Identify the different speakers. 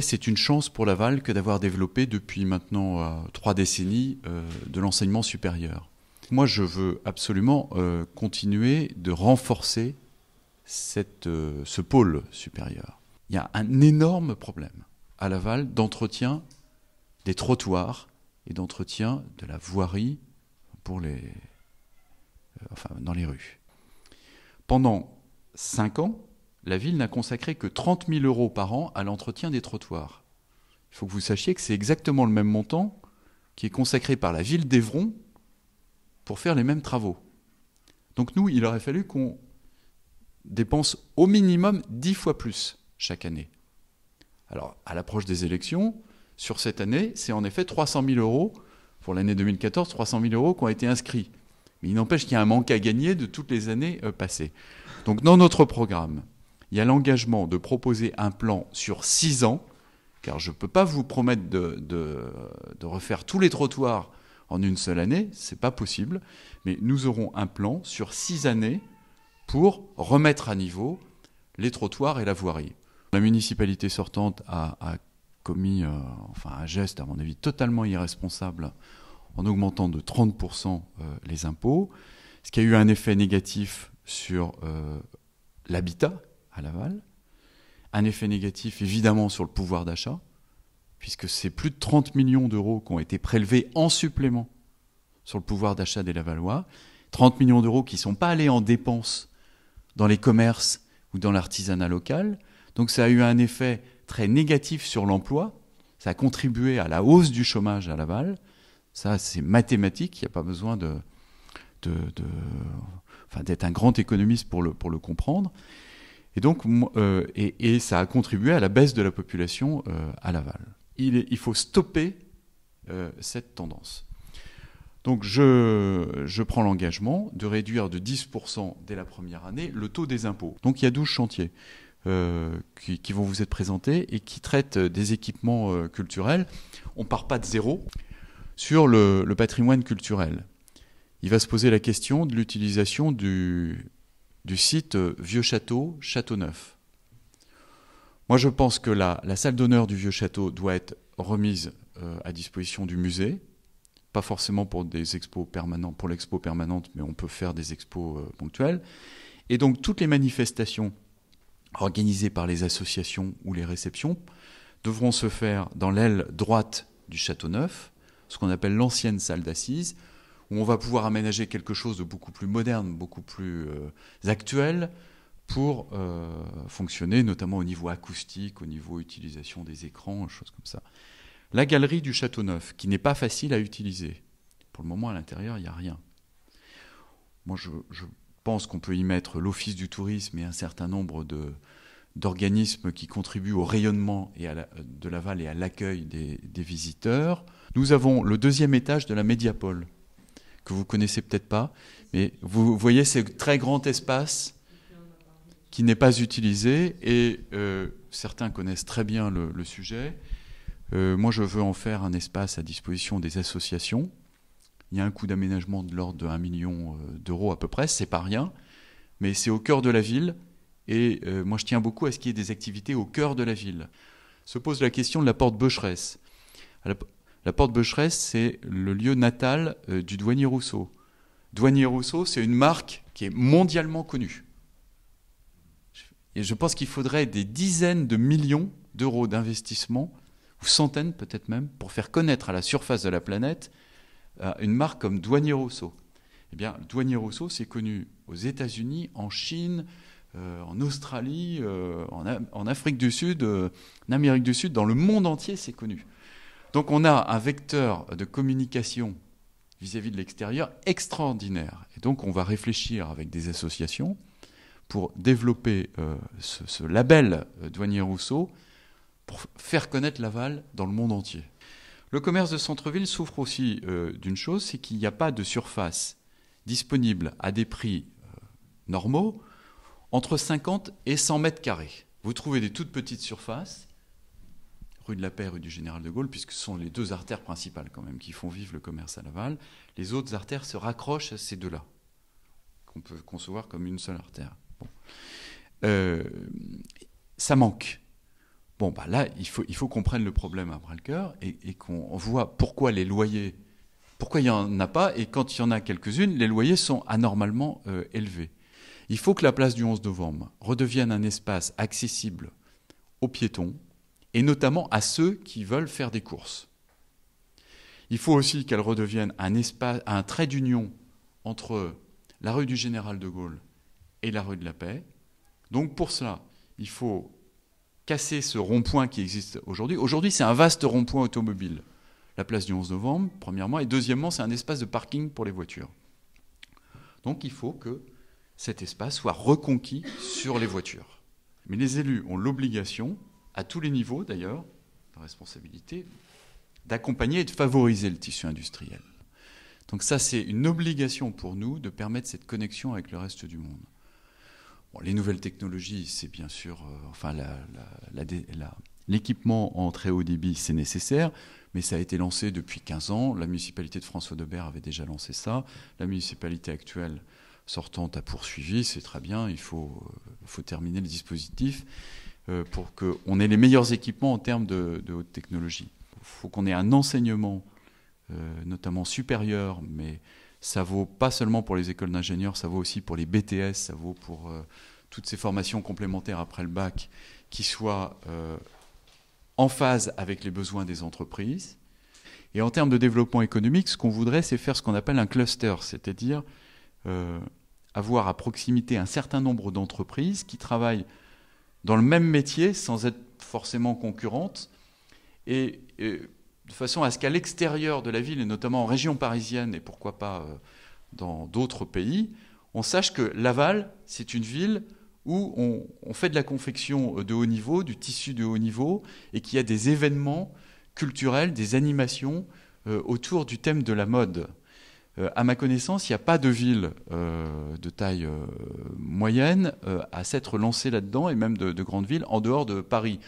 Speaker 1: c'est une chance pour Laval que d'avoir développé depuis maintenant euh, trois décennies euh, de l'enseignement supérieur. Moi, je veux absolument euh, continuer de renforcer ce pôle supérieur. Il y a un énorme problème à Laval d'entretien des trottoirs et d'entretien de la voirie pour les, enfin, dans les rues. Pendant cinq ans, la ville n'a consacré que 30 000 euros par an à l'entretien des trottoirs. Il faut que vous sachiez que c'est exactement le même montant qui est consacré par la ville d'Evron pour faire les mêmes travaux. Donc nous, il aurait fallu qu'on dépense au minimum 10 fois plus chaque année. Alors, à l'approche des élections, sur cette année, c'est en effet 300 000 euros, pour l'année 2014, 300 000 euros qui ont été inscrits. Mais il n'empêche qu'il y a un manque à gagner de toutes les années euh, passées. Donc dans notre programme, il y a l'engagement de proposer un plan sur six ans, car je ne peux pas vous promettre de, refaire tous les trottoirs en une seule année, ce n'est pas possible, mais nous aurons un plan sur six années pour remettre à niveau les trottoirs et la voirie. La municipalité sortante a, commis euh, enfin, un geste, à mon avis, totalement irresponsable en augmentant de 30% euh, les impôts, ce qui a eu un effet négatif sur euh, l'habitat, à l'aval. Un effet négatif évidemment sur le pouvoir d'achat, puisque c'est plus de 30 millions d'euros qui ont été prélevés en supplément sur le pouvoir d'achat des Lavallois, 30 millions d'euros qui ne sont pas allés en dépenses dans les commerces ou dans l'artisanat local. Donc ça a eu un effet très négatif sur l'emploi, ça a contribué à la hausse du chômage à Laval, ça c'est mathématique, il n'y a pas besoin de, de, d'être un grand économiste pour le comprendre. Et donc, euh, et, ça a contribué à la baisse de la population euh, à Laval. Il, faut stopper euh, cette tendance. Donc, je, prends l'engagement de réduire de 10% dès la première année le taux des impôts. Donc, il y a 12 chantiers. Qui, vont vous être présentés et qui traitent des équipements culturels. On ne part pas de zéro sur le patrimoine culturel. Il va se poser la question de l'utilisation du, du site euh, Vieux Château, Château Neuf. Moi, je pense que la, la salle d'honneur du Vieux Château doit être remise euh, à disposition du musée, pas forcément pour des expos permanents, pour l'expo permanente, mais on peut faire des expos euh, ponctuels. Et donc, toutes les manifestations organisées par les associations ou les réceptions devront se faire dans l'aile droite du Château Neuf, ce qu'on appelle l'ancienne salle d'assises, où on va pouvoir aménager quelque chose de beaucoup plus moderne, beaucoup plus euh, actuel pour euh, fonctionner, notamment au niveau acoustique, au niveau utilisation des écrans, choses comme ça. La galerie du Château Neuf, qui n'est pas facile à utiliser. Pour le moment, à l'intérieur, il n'y a rien. Moi, je, pense qu'on peut y mettre l'Office du tourisme et un certain nombre de, d'organismes qui contribuent au rayonnement et à la, de Laval et à l'accueil des, des visiteurs. Nous avons le deuxième étage de la médiapole, que vous connaissez peut-être pas, mais vous voyez ce très grand espace qui n'est pas utilisé et euh, certains connaissent très bien le, sujet. Euh, moi, je veux en faire un espace à disposition des associations. Il y a un coût d'aménagement de l'ordre de 1 million euh, d'euros à peu près, c'est pas rien, mais c'est au cœur de la ville. Et moi, je tiens beaucoup à ce qu'il y ait des activités au cœur de la ville. Se pose la question de la porte Beucheresse. La porte Becheresse, c'est le lieu natal euh, du douanier Rousseau. Douanier Rousseau, c'est une marque qui est mondialement connue. Et je pense qu'il faudrait des dizaines de millions d'euros d'investissement, ou centaines peut-être même, pour faire connaître à la surface de la planète euh, une marque comme Douanier Rousseau. Eh bien, Douanier Rousseau, c'est connu aux États-Unis, en Chine, euh, en Australie, en, Afrique du Sud, en Amérique du Sud, dans le monde entier, c'est connu. Donc on a un vecteur de communication vis-à-vis de l'extérieur extraordinaire. Et donc on va réfléchir avec des associations pour développer euh, ce, label euh, douanier Rousseau pour faire connaître Laval dans le monde entier. Le commerce de centre-ville souffre aussi euh, d'une chose, c'est qu'il n'y a pas de surface disponible à des prix normaux entre 50 et 100 mètres carrés. Vous trouvez des toutes petites surfaces de la paire et du Général de Gaulle, puisque ce sont les deux artères principales quand même qui font vivre le commerce à Laval. Les autres artères se raccrochent à ces deux-là, qu'on peut concevoir comme une seule artère. Euh, ça manque. Bon, bah là, il faut, il faut qu'on prenne le problème à bras le cœur et, qu'on voit pourquoi les loyers, pourquoi il n'y en a pas, et quand il y en a quelques-unes, les loyers sont anormalement euh, élevés. Il faut que la place du 11 novembre redevienne un espace accessible aux piétons, et notamment à ceux qui veulent faire des courses. Il faut aussi qu'elle redevienne un, espace, un trait d'union entre la rue du Général de Gaulle et la rue de la Paix. Donc pour cela, il faut casser ce rond-point qui existe aujourd'hui. Aujourd'hui, c'est un vaste rond-point automobile. La place du 11 novembre, premièrement, et deuxièmement, c'est un espace de parking pour les voitures. Donc il faut que cet espace soit reconquis sur les voitures. Mais les élus ont l'obligation à tous les niveaux d'ailleurs, de responsabilité, d'accompagner et de favoriser le tissu industriel. Donc ça, c'est une obligation pour nous de permettre cette connexion avec le reste du monde. les nouvelles technologies, c'est bien sûr, euh, enfin, l'équipement en très haut débit, c'est nécessaire, mais ça a été lancé depuis 15 ans. La municipalité de François Debert avait déjà lancé ça. La municipalité actuelle sortante a poursuivi, c'est très bien, il faut, euh, faut terminer le dispositif. Euh, pour qu'on ait les meilleurs équipements en termes de, haute technologie. Il faut qu'on ait un enseignement, euh, notamment supérieur, mais ça vaut pas seulement pour les écoles d'ingénieurs, ça vaut aussi pour les BTS, ça vaut pour euh, toutes ces formations complémentaires après le bac, qui soient en phase avec les besoins des entreprises. Et en termes de développement économique, ce qu'on voudrait, c'est faire ce qu'on appelle un cluster, c'est-à-dire avoir à proximité un certain nombre d'entreprises qui travaillent dans le même métier sans être forcément concurrente, et, de façon à ce qu'à l'extérieur de la ville, et notamment en région parisienne, et pourquoi pas euh, dans d'autres pays, on sache que Laval, c'est une ville où on, fait de la confection euh, de haut niveau, du tissu de haut niveau, et qu'il y a des événements culturels, des animations euh, autour du thème de la mode. Euh, à ma connaissance, il n'y a pas de ville euh, de taille euh, moyenne à s'être lancée là-dedans, et même de grandes villes, en dehors de Paris.